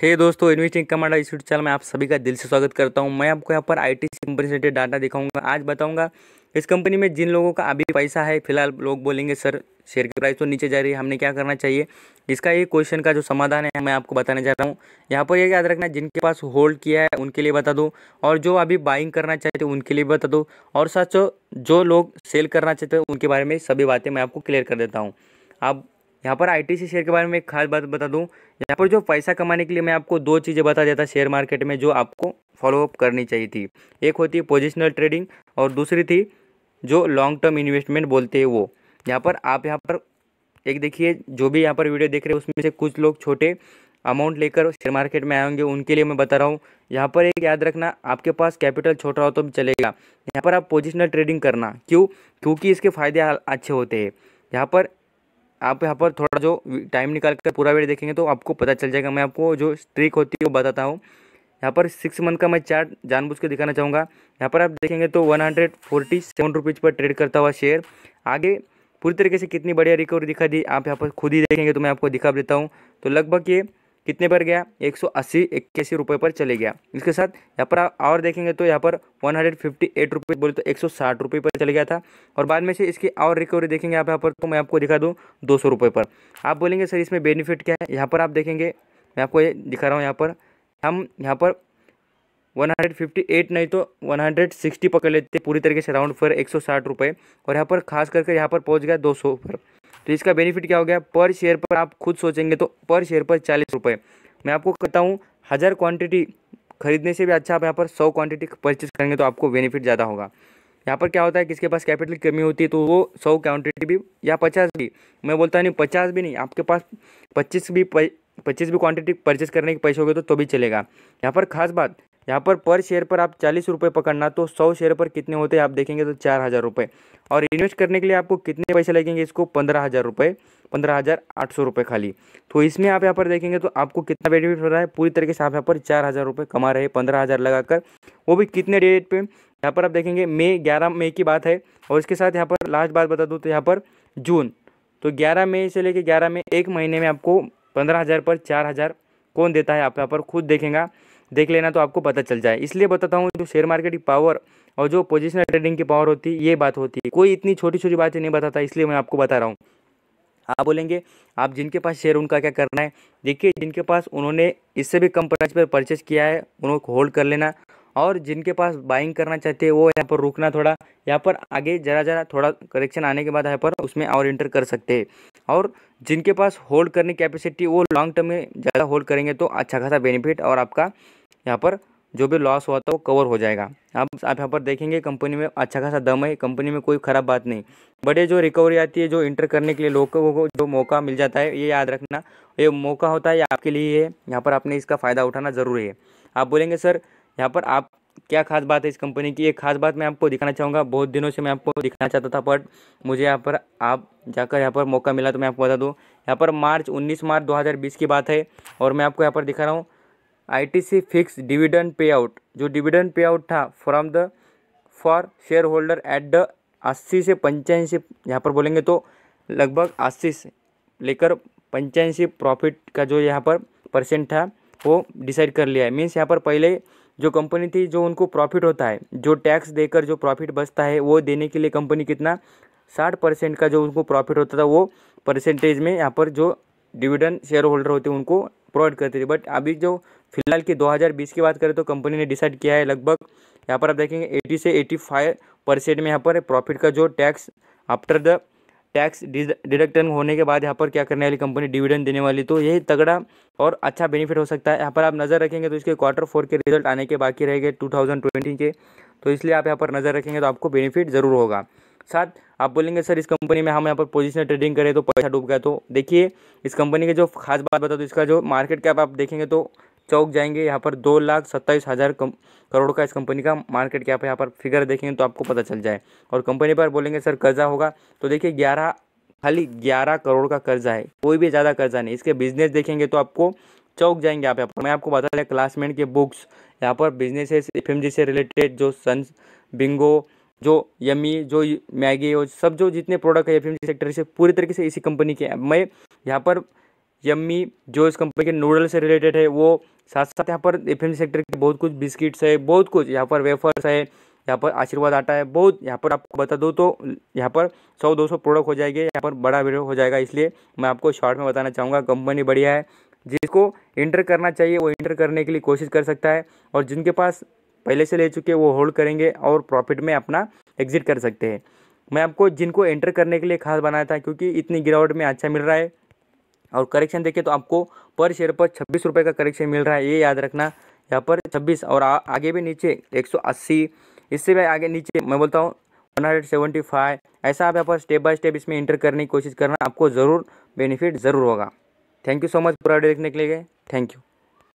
हे hey दोस्तों investing कमांडा इस YouTube channel में आप सभी का दिल से स्वागत करता हूं मैं आपको यहां पर आई टी कंपनी से रिलेटेड डाटा दिखाऊंगा आज बताऊंगा इस कंपनी में जिन लोगों का अभी पैसा है फिलहाल लोग बोलेंगे सर शेयर की प्राइस तो नीचे जा रही है हमने क्या करना चाहिए इसका ये क्वेश्चन का जो समाधान है मैं आपको बताने जा रहा हूँ यहाँ पर यह याद रखना जिनके पास होल्ड किया है उनके लिए बता दो और जो अभी बाइंग करना चाहते हैं उनके लिए बता दो और साथ जो लोग सेल करना चाहते हैं उनके बारे में सभी बातें मैं आपको क्लियर कर देता हूँ आप यहाँ पर सी शेयर के बारे में एक खास बात बता दूँ यहाँ पर जो पैसा कमाने के लिए मैं आपको दो चीज़ें बता देता शेयर मार्केट में जो आपको फॉलोअप करनी चाहिए थी एक होती है पोजिशनल ट्रेडिंग और दूसरी थी जो लॉन्ग टर्म इन्वेस्टमेंट बोलते हैं वो यहाँ पर आप यहाँ पर एक देखिए जो भी यहाँ पर वीडियो देख रहे हैं उसमें से कुछ लोग छोटे अमाउंट लेकर शेयर मार्केट में आए होंगे उनके लिए मैं बता रहा हूँ यहाँ पर एक याद रखना आपके पास कैपिटल छोटा हो तो भी चलेगा यहाँ पर आप पोजिशनल ट्रेडिंग करना क्यों क्योंकि इसके फ़ायदे अच्छे होते हैं यहाँ पर आप यहाँ पर थोड़ा जो टाइम निकाल कर पूरा वीडियो देखेंगे तो आपको पता चल जाएगा मैं आपको जो ट्रिक होती है वो बताता हूँ यहाँ पर सिक्स मंथ का मैं चार्ट जानबूझ के दिखाना चाहूँगा यहाँ पर आप देखेंगे तो one hundred forty seven rupees पर ट्रेड करता हुआ शेयर आगे पूरी तरीके से कितनी बढ़िया रिकवरी दिखा दी आप यहाँ पर खुद ही देखेंगे तो मैं आपको दिखा देता हूँ तो लगभग ये कितने पर गया एक सौ अस्सी इक्यासी रुपये पर चले गया इसके साथ यहाँ पर आप और देखेंगे तो यहाँ पर वन हंड्रेड फिफ्टी एट रुपये बोले तो एक सौ साठ रुपये पर चले गया था और बाद में से इसकी और रिकवरी देखेंगे आप यहाँ पर तो मैं आपको दिखा दूँ दो सौ रुपये पर आप बोलेंगे सर इसमें बेनिफिट क्या है यहाँ पर आप देखेंगे मैं आपको ये दिखा रहा हूँ यहाँ पर हम यहाँ पर 158 नहीं तो 160 पकड़ लेते पूरी तरीके से राउंड सौ साठ रुपये और यहाँ पर खास करके यहाँ पर पहुँच गया 200 पर तो इसका बेनिफिट क्या हो गया पर शेयर पर आप खुद सोचेंगे तो पर शेयर पर चालीस रुपये मैं आपको कहता हूँ हज़ार क्वान्टिटी खरीदने से भी अच्छा आप यहाँ पर सौ क्वांटिटी परचेज करेंगे तो आपको बेनिफिट ज़्यादा होगा यहाँ पर क्या होता है किसके पास कैपिटल की कमी होती है तो वो सौ क्वान्टिटी भी या पचास भी मैं बोलता नहीं पचास भी नहीं आपके पास पच्चीस भी पच्चीस भी क्वांटिटी परचेज करने के पैसे हो गए तो तो भी चलेगा यहाँ पर खास बात यहाँ पर पर शेयर पर आप चालीस रुपये पकड़ना तो सौ शेयर पर कितने होते हैं आप देखेंगे तो चार हज़ार रुपये और इन्वेस्ट करने के लिए आपको कितने पैसे लगेंगे इसको पंद्रह हज़ार रुपये पंद्रह हज़ार आठ सौ रुपये खाली तो इसमें आप यहाँ पर देखेंगे तो आपको कितना बेनिफिट हो रहा है पूरी तरीके से आप यहाँ पर चार हज़ार रुपये कमा रहे हैं पंद्रह हज़ार लगाकर वो भी कितने डेट पर यहाँ पर आप देखेंगे मई ग्यारह मई की बात है और इसके साथ यहाँ पर लास्ट बात बता दूँ तो यहाँ पर जून तो ग्यारह मई से लेकर ग्यारह मई एक महीने में आपको पंद्रह हज़ार पर चार हज़ार कौन देता है आप यहाँ पर खुद देखेंगे देख लेना तो आपको पता चल जाए इसलिए बताता हूँ जो शेयर मार्केट की पावर और जो पोजिशनल ट्रेडिंग की पावर होती है ये बात होती है कोई इतनी छोटी छोटी बातें नहीं बताता इसलिए मैं आपको बता रहा हूँ आप बोलेंगे आप जिनके पास शेयर उनका क्या करना है देखिए जिनके पास उन्होंने इससे भी कम प्राइस पर परचेज किया है उनको होल्ड कर लेना और जिनके पास बाइंग करना चाहते हैं वो यहाँ पर रुकना थोड़ा यहाँ पर आगे ज़रा ज़रा थोड़ा करेक्शन आने के बाद यहाँ पर उसमें और इंटर कर सकते हैं और जिनके पास होल्ड करने की कैपेसिटी वो लॉन्ग टर्म में ज़्यादा होल्ड करेंगे तो अच्छा खासा बेनिफिट और आपका यहाँ पर जो भी लॉस हुआ था वो कवर हो जाएगा आप आप यहाँ पर देखेंगे कंपनी में अच्छा खासा दम है कंपनी में कोई ख़राब बात नहीं बड़े जो रिकवरी आती है जो इंटर करने के लिए लोगों को जो मौका मिल जाता है ये याद रखना ये मौका होता है ये आपके लिए है यहाँ पर आपने इसका फ़ायदा उठाना ज़रूरी है आप बोलेंगे सर यहाँ पर आप क्या खास बात है इस कंपनी की एक खास बात मैं आपको दिखाना चाहूँगा बहुत दिनों से मैं आपको दिखाना चाहता था बट मुझे यहाँ पर आप जाकर यहाँ पर मौका मिला तो मैं आपको बता दूँ यहाँ पर मार्च 19 मार्च 2020 की बात है और मैं आपको यहाँ पर दिखा रहा हूँ ITC fix dividend pay out जो डिविडेंड पे आउट था from the for share holder at the अस्सी से पंचानवे यहाँ पर बोलेंगे तो लगभग अस्सी से लेकर पंचानवे प्रॉफिट का जो यहाँ पर परसेंट था वो डिसाइड कर लिया है मीन्स यहाँ पर पहले जो कंपनी थी जो उनको प्रॉफिट होता है जो टैक्स देकर जो प्रॉफिट बचता है वो देने के लिए कंपनी कितना साठ परसेंट का जो उनको प्रॉफिट होता था वो परसेंटेज में यहाँ पर जो डिविडेंड शेयर होल्डर होते हैं उनको प्रोवाइड करती थी बट अभी जो फिलहाल की 2020 की बात करें तो कंपनी ने डिसाइड किया है लगभग यहाँ पर आप देखेंगे 80 से 85 परसेंट में यहाँ पर प्रॉफिट का जो tax after the tax deduction होने के बाद यहाँ पर क्या करने वाली कंपनी डिविडेंड देने वाली तो यही तगड़ा और अच्छा बेनिफिट हो सकता है यहाँ पर आप नज़र रखेंगे तो इसके क्वार्टर फोर के रिजल्ट आने के बाकी रहेंगे टू के तो इसलिए आप यहाँ पर नज़र रखेंगे तो आपको बेनिफिट ज़रूर होगा साथ आप बोलेंगे सर इस कंपनी में हम यहाँ पर पोजिशनल ट्रेडिंग करें तो पैसा डूब गया तो देखिए इस कंपनी की जो खास बात बता दो तो इसका जो मार्केट कैप आप देखेंगे तो चौक जाएंगे यहाँ पर दो लाख सत्ताईस हज़ार करोड़ का इस कंपनी का मार्केट कैप है यहाँ पर फिगर देखेंगे तो आपको पता चल जाए और कंपनी पर बोलेंगे सर कर्जा होगा तो देखिए ग्यारह खाली ग्यारह करोड़ का कर्जा है कोई भी ज़्यादा कर्जा नहीं इसके बिजनेस देखेंगे तो आपको चौक जाएंगे आप यहाँ पर मैं आपको बता दें क्लासमेट के बुक्स यहाँ पर बिजनेस एफ से रिलेटेड जो सन बिंगो जो यमी जो मैगी और सब जो जितने प्रोडक्ट है एफ सेक्टर से पूरी तरीके से इसी कंपनी के हैं मैं यहाँ पर यमी जो इस कंपनी के नूडल से रिलेटेड है वो साथ साथ यहाँ पर एफ सेक्टर के बहुत कुछ बिस्किट्स है बहुत कुछ यहाँ पर वेफर्स है यहाँ पर आशीर्वाद आटा है बहुत यहाँ पर आपको बता दो तो यहाँ पर सौ दो सौ प्रोडक्ट हो जाएंगे यहाँ पर बड़ा वीडियो हो जाएगा इसलिए मैं आपको शॉर्ट में बताना चाहूँगा कंपनी बढ़िया है जिसको इंटर करना चाहिए वो इंटर करने के लिए कोशिश कर सकता है और जिनके पास पहले से ले चुके वो होल्ड करेंगे और प्रॉफिट में अपना एग्जिट कर सकते हैं मैं आपको जिनको एंटर करने के लिए खास बनाया था क्योंकि इतनी गिरावट में अच्छा मिल रहा है और करेक्शन देखें तो आपको पर शेयर पर छब्बीस रुपये का करेक्शन मिल रहा है ये याद रखना यहाँ पर छब्बीस और आ, आगे भी नीचे एक सौ अस्सी इससे भी आगे नीचे मैं बोलता हूँ वन हंड्रेड सेवेंटी फाइव ऐसा आप यहाँ पर स्टेप बाय स्टेप इसमें इंटर करने की कोशिश करना आपको ज़रूर बेनिफिट ज़रूर होगा थैंक यू सो मच पूरा देखने के लिए थैंक यू